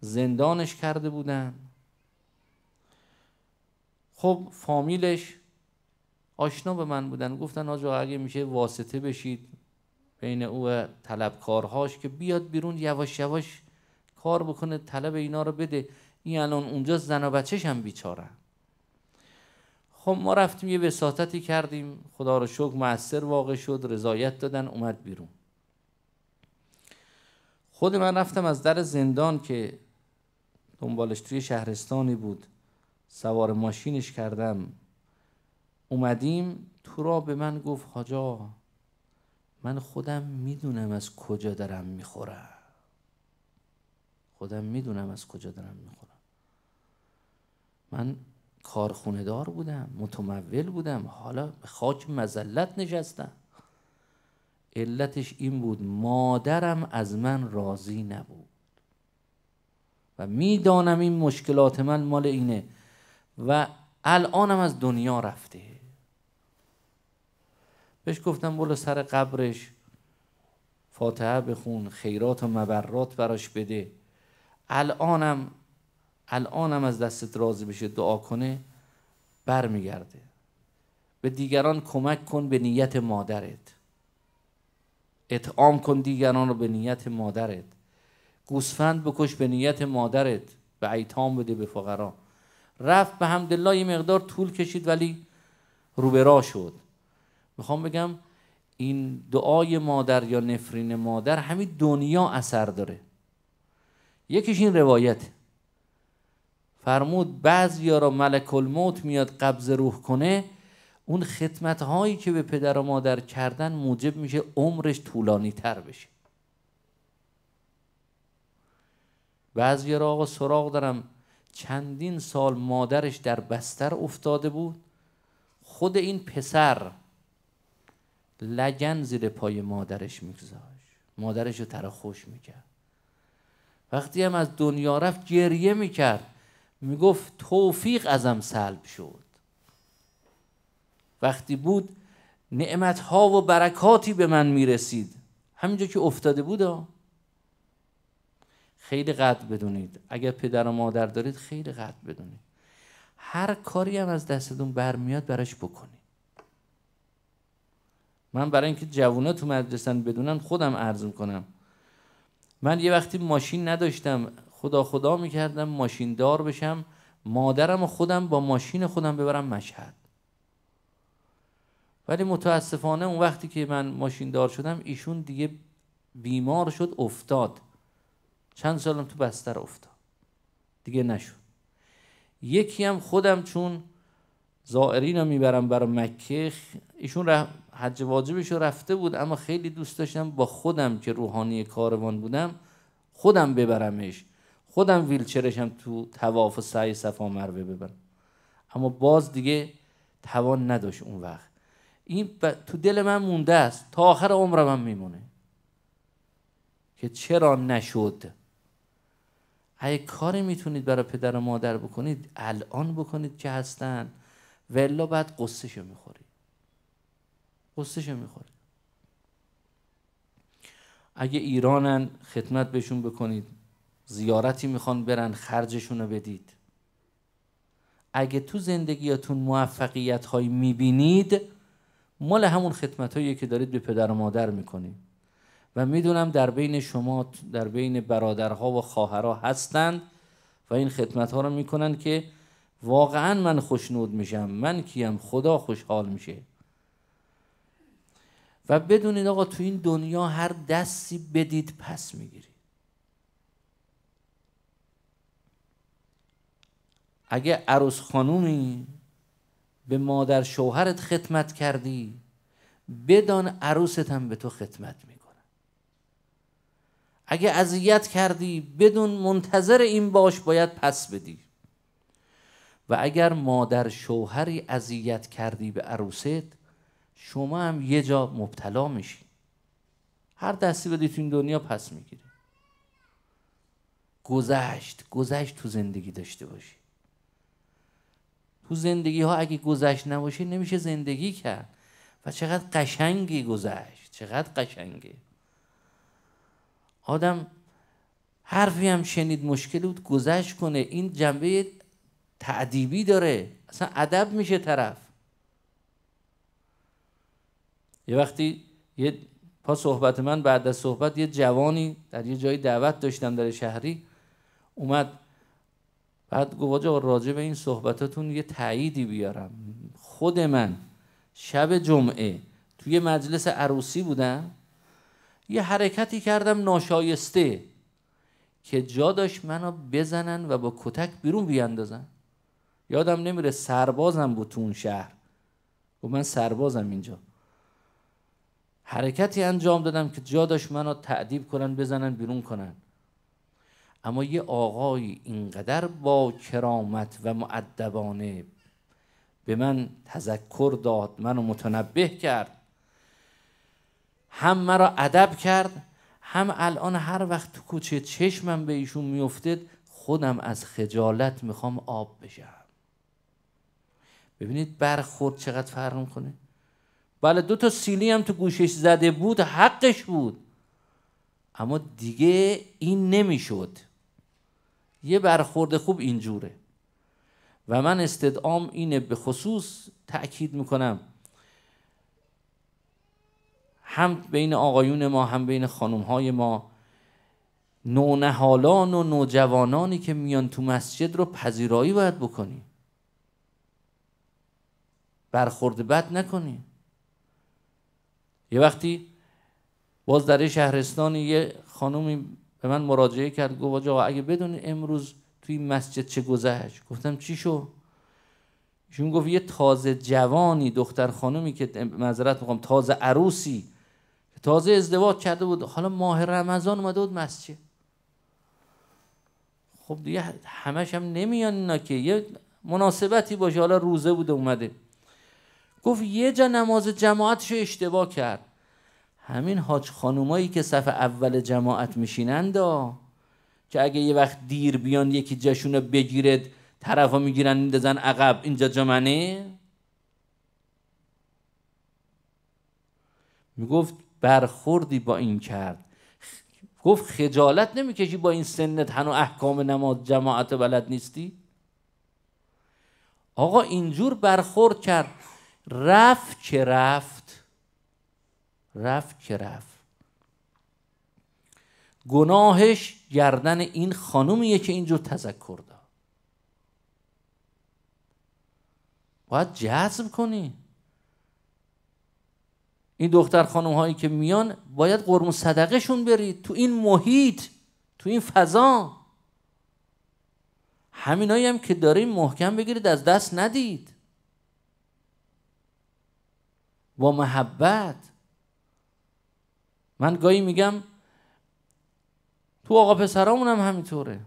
Speaker 1: زندانش کرده بودن خب فامیلش آشنا به من بودن گفتن آجا اگه میشه واسطه بشید بین او و طلبکارهاش که بیاد بیرون یواش یواش کار بکنه طلب اینا رو بده این الان اونجا زن و بچهش هم بیچاره خب ما رفتیم یه وساطتی کردیم خدا رو شکر مؤثر واقع شد رضایت دادن اومد بیرون خود من رفتم از در زندان که دنبالش توی شهرستانی بود سوار ماشینش کردم اومدیم تو را به من گفت حاجا من خودم میدونم از کجا دارم میخورم خودم میدونم از کجا دارم میخورم من کارخونه دار بودم متمول بودم حالا به خاک مزلت نشستم علتش این بود مادرم از من راضی نبود و میدانم این مشکلات من مال اینه و الانم از دنیا رفته بهش گفتم برو سر قبرش فاتحه بخون خیرات و مبرات براش بده الانم الانم از دستت راضی بشه دعا کنه برمیگرده به دیگران کمک کن به نیت مادرت اطعام کن دیگران رو به نیت مادرت گوسفند بکش به نیت مادرت به ایتام بده به فقرا رفت به همدلله یه مقدار طول کشید ولی روبرا شد میخوام بگم این دعای مادر یا نفرین مادر همین دنیا اثر داره یکیش این روایت فرمود بعضی را ملک الموت میاد قبض روح کنه اون خدمت هایی که به پدر و مادر کردن موجب میشه عمرش طولانی تر بشه بعضی را آقا سراغ دارم چندین سال مادرش در بستر افتاده بود خود این پسر لگن زیر پای مادرش میگذاشت مادرش رو خوش میکرد وقتی هم از دنیا رفت گریه میکرد میگفت توفیق ازم سلب شد وقتی بود نعمت ها و برکاتی به من میرسید همینجا که افتاده بود خیلی قد بدونید اگر پدر و مادر دارید خیلی قد بدونید هر کاری هم از دستتون برمیاد براش بکنید من برای اینکه جوونا تو مدرسن بدونن خودم عرض میکنم من یه وقتی ماشین نداشتم خدا خدا میکردم ماشین دار بشم مادرم و خودم با ماشین خودم ببرم مشهد ولی متاسفانه اون وقتی که من ماشین دار شدم ایشون دیگه بیمار شد افتاد چند سالم تو بستر افتاد دیگه نشد یکی هم خودم چون زائرین رو میبرم برای مکه ایشون حج واجبش رو رفته بود اما خیلی دوست داشتم با خودم که روحانی کاروان بودم خودم ببرمش خودم ویلچرشم تو تواف و سعی صفا مروه ببرم اما باز دیگه توان نداشت اون وقت این تو دل من مونده است تا آخر عمرم هم میمونه که چرا نشد اگه کاری میتونید برای پدر و مادر بکنید الان بکنید که هستن و الا بعد شو میخورید قصهشو میخوره اگه ایرانن خدمت بهشون بکنید زیارتی میخوان برن خرجشون رو بدید اگه تو زندگیاتون موفقیت هایی میبینید مال همون خدمت هایی که دارید به پدر و مادر میکنید و میدونم در بین شما در بین برادرها و خواهرها هستند و این خدمت ها رو میکنن که واقعا من خوشنود میشم من کیم خدا خوشحال میشه و بدونید آقا تو این دنیا هر دستی بدید پس میگیری اگه عروس خانومی به مادر شوهرت خدمت کردی بدان عروست هم به تو خدمت میکنه اگه اذیت کردی بدون منتظر این باش باید پس بدی و اگر مادر شوهری اذیت کردی به عروست شما هم یه جا مبتلا میشی هر دستی بدی تو این دنیا پس میگیری گذشت گذشت تو زندگی داشته باشی تو زندگی ها اگه گذشت نباشه نمیشه زندگی کرد و چقدر قشنگی گذشت چقدر قشنگی آدم حرفی هم شنید مشکل بود گذشت کنه این جنبه تعدیبی داره اصلا ادب میشه طرف یه وقتی یه پا صحبت من بعد از صحبت یه جوانی در یه جایی دعوت داشتم در شهری اومد بعد گواجه راجع به این صحبتاتون یه تاییدی بیارم خود من شب جمعه توی مجلس عروسی بودم یه حرکتی کردم ناشایسته که جا داشت منو بزنن و با کتک بیرون بیاندازن یادم نمیره سربازم بود تو اون شهر و من سربازم اینجا حرکتی انجام دادم که جا داشت منو تعدیب کنن بزنن بیرون کنن اما یه آقایی اینقدر با کرامت و معدبانه به من تذکر داد منو متنبه کرد هم مرا ادب کرد هم الان هر وقت تو کوچه چشمم به ایشون میافتد خودم از خجالت میخوام آب بشم ببینید برخورد چقدر فرق کنه بله دو تا سیلی هم تو گوشش زده بود حقش بود اما دیگه این نمیشد یه برخورد خوب اینجوره و من استدعام اینه به خصوص تأکید میکنم هم بین آقایون ما هم بین خانم های ما نونهالان و نوجوانانی که میان تو مسجد رو پذیرایی باید بکنیم برخورد بد نکنیم یه وقتی باز در شهرستانی یه خانومی به من مراجعه کرد گفت آقا اگه بدونی امروز توی مسجد چه گذشت گفتم چی شو ایشون گفت یه تازه جوانی دختر خانومی که معذرت میخوام تازه عروسی تازه ازدواج کرده بود حالا ماه رمضان اومده بود مسجد خب دیگه همش هم نمیان اینا که یه مناسبتی باشه حالا روزه بوده اومده گفت یه جا نماز جماعتش رو اشتباه کرد همین حاج خانومایی که صف اول جماعت میشینند که اگه یه وقت دیر بیان یکی جشون رو بگیرد طرف ها میگیرن میدازن عقب اینجا جمنه میگفت برخوردی با این کرد گفت خجالت نمیکشی با این سنت هنو احکام نماز جماعت بلد نیستی آقا اینجور برخورد کرد رفت که رفت رفت که رفت گناهش گردن این خانومیه که اینجور تذکر داد باید جذب کنی این دختر خانم هایی که میان باید قرم صدقهشون برید تو این محیط تو این فضا همینایی هم که داریم محکم بگیرید از دست ندید با محبت من گاهی میگم تو آقا پسرامون هم همینطوره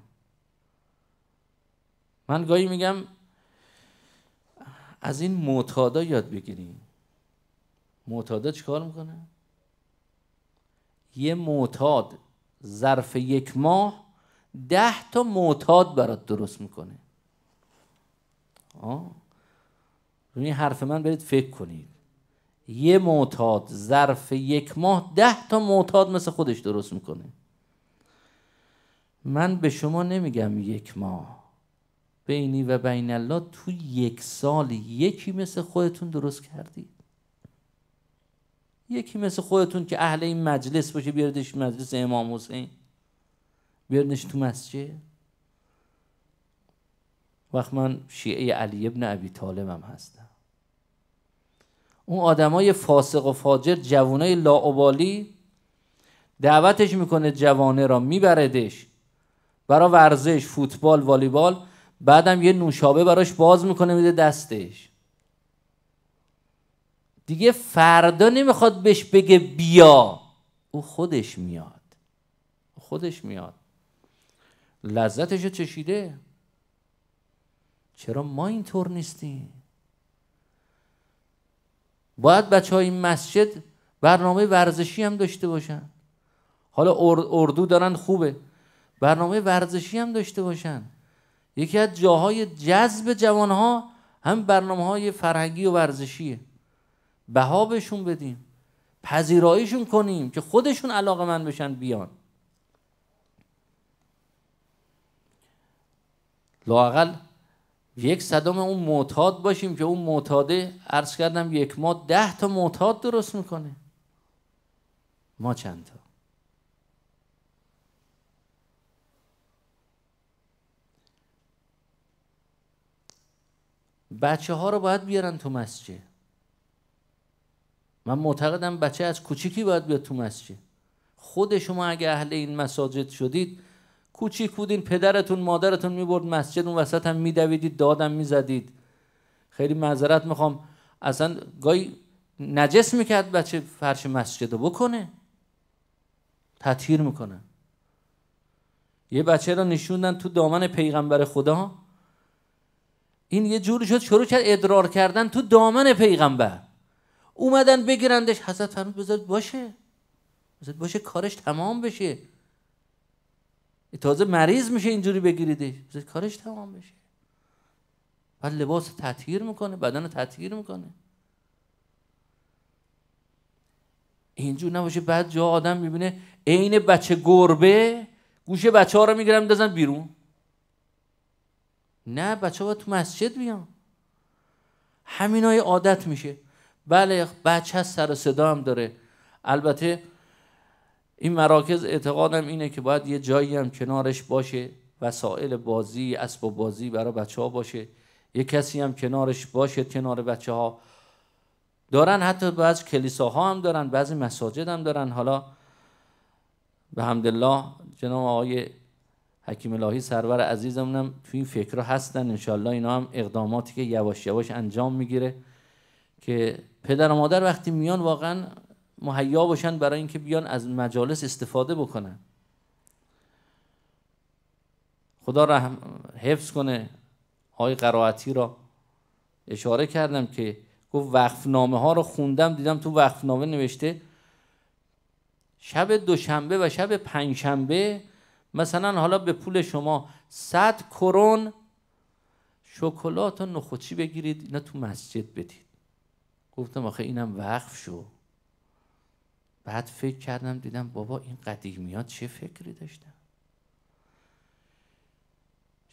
Speaker 1: من گاهی میگم از این معتادا یاد بگیریم معتادا چیکار میکنه یه معتاد ظرف یک ماه ده تا معتاد برات درست میکنه آه این حرف من برید فکر کنید یه معتاد ظرف یک ماه ده تا معتاد مثل خودش درست میکنه من به شما نمیگم یک ماه بینی و بین الله تو یک سال یکی مثل خودتون درست کردید یکی مثل خودتون که اهل این مجلس باشه بیاردش مجلس امام حسین بیاردش تو مسجد وقت من شیعه علی ابن ابی طالبم هستم اون آدمای فاسق و فاجر جوانای لاعبالی دعوتش میکنه جوانه را میبردش برا ورزش فوتبال والیبال بعدم یه نوشابه براش باز میکنه میده دستش دیگه فردا نمیخواد بهش بگه بیا او خودش میاد خودش میاد لذتش چشیده چرا ما اینطور نیستیم باید بچه های این مسجد برنامه ورزشی هم داشته باشن حالا اردو دارن خوبه برنامه ورزشی هم داشته باشن یکی از جاهای جذب جوانها هم برنامه های فرهنگی و ورزشیه بها بهشون بدیم پذیراییشون کنیم که خودشون علاقه من بشن بیان لاقل یک صدام اون معتاد باشیم که اون معتاده عرض کردم یک ما ده تا معتاد درست میکنه ما چند تا بچه ها رو باید بیارن تو مسجد من معتقدم بچه از کوچیکی باید بیاد تو مسجد خود شما اگه اهل این مساجد شدید کوچیک بودین پدرتون مادرتون میبرد مسجد اون وسط هم میدویدید دادم میزدید خیلی معذرت میخوام اصلا گاهی نجس میکرد بچه فرش مسجد رو بکنه تطهیر میکنه یه بچه را نشوندن تو دامن پیغمبر خدا این یه جوری شد شروع کرد ادرار کردن تو دامن پیغمبر اومدن بگیرندش حضرت فرمود بذارید باشه بذارید باشه کارش تمام بشه تازه مریض میشه اینجوری بگیریدش کارش تمام بشه بعد لباس تطهیر میکنه بدن رو تطهیر میکنه اینجور نباشه بعد جا آدم میبینه عین بچه گربه گوشه بچه ها رو میگیرن دازن بیرون نه بچه ها تو مسجد بیان های عادت میشه بله بچه سر و صدا هم داره البته این مراکز اعتقادم اینه که باید یه جایی هم کنارش باشه وسائل بازی و بازی برای بچه ها باشه یه کسی هم کنارش باشه کنار بچه ها دارن حتی بعض ها هم دارن بعضی مساجد هم دارن حالا به الله، جناب آقای حکیم الهی سرور هم تو این فکر هستن انشالله اینا هم اقداماتی که یواش یواش انجام میگیره که پدر و مادر وقتی میان واقعا مهیا باشن برای اینکه بیان از مجالس استفاده بکنن خدا رحم حفظ کنه های قرائتی را اشاره کردم که گفت نامه ها رو خوندم دیدم تو نامه نوشته شب دوشنبه و شب پنجشنبه مثلا حالا به پول شما 100 کرون شکلات و نخوچی بگیرید اینا تو مسجد بدید گفتم آخه اینم وقف شو بعد فکر کردم دیدم بابا این قدیمیات چه فکری داشتم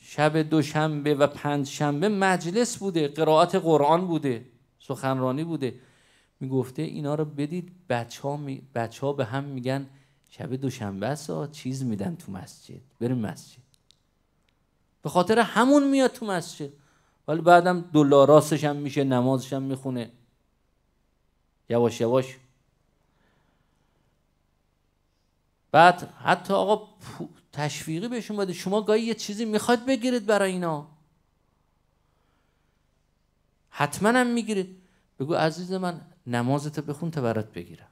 Speaker 1: شب دوشنبه و پنج شنبه مجلس بوده قرائت قرآن بوده سخنرانی بوده میگفته اینا رو بدید بچه ها, به هم میگن شب دوشنبه سا چیز میدن تو مسجد بریم مسجد به خاطر همون میاد تو مسجد ولی بعدم دلاراستش هم میشه نمازش هم میخونه یواش یواش بعد حتی آقا تشویقی بهشون بده شما گاهی یه چیزی میخواد بگیرید برای اینا حتما هم میگیرید بگو عزیز من نمازتو بخون تا برات بگیرم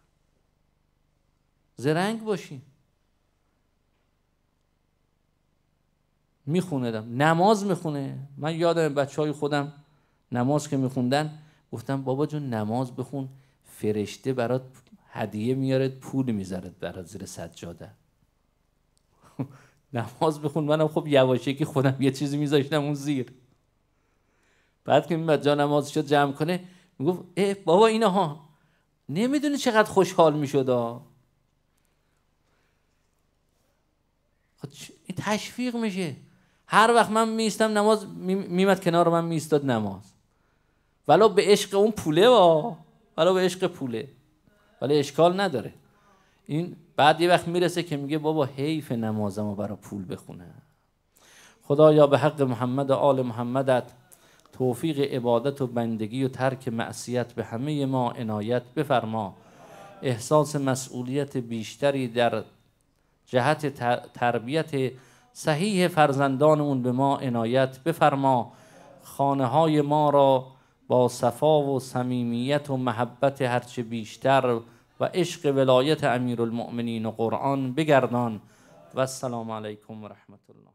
Speaker 1: زرنگ باشین میخوندم نماز میخونه من یادم بچه های خودم نماز که میخوندن گفتم بابا جون نماز بخون فرشته برات هدیه میارد پول میذارد برات زیر سجاده <laughs> نماز بخون منم خب یواشکی خودم یه چیزی میذاشتم اون زیر بعد که میمد جا نمازش شد جمع کنه میگفت اه بابا اینا ها نمیدونی چقدر خوشحال میشد ها خب این تشویق میشه هر وقت من میستم نماز میمد کنار من میستاد نماز ولو به عشق اون پوله وا ولو به عشق پوله ولی اشکال نداره این بعد یه وقت میرسه که میگه بابا حیف نمازم رو برا پول بخونه خدا یا به حق محمد و آل محمدت توفیق عبادت و بندگی و ترک معصیت به همه ما عنایت بفرما احساس مسئولیت بیشتری در جهت تربیت صحیح فرزندانمون به ما عنایت بفرما خانه های ما را با صفا و صمیمیت و محبت هرچه بیشتر و عشق ولایت امیرالمؤمنین و قرآن بگردان و السلام علیکم و رحمت الله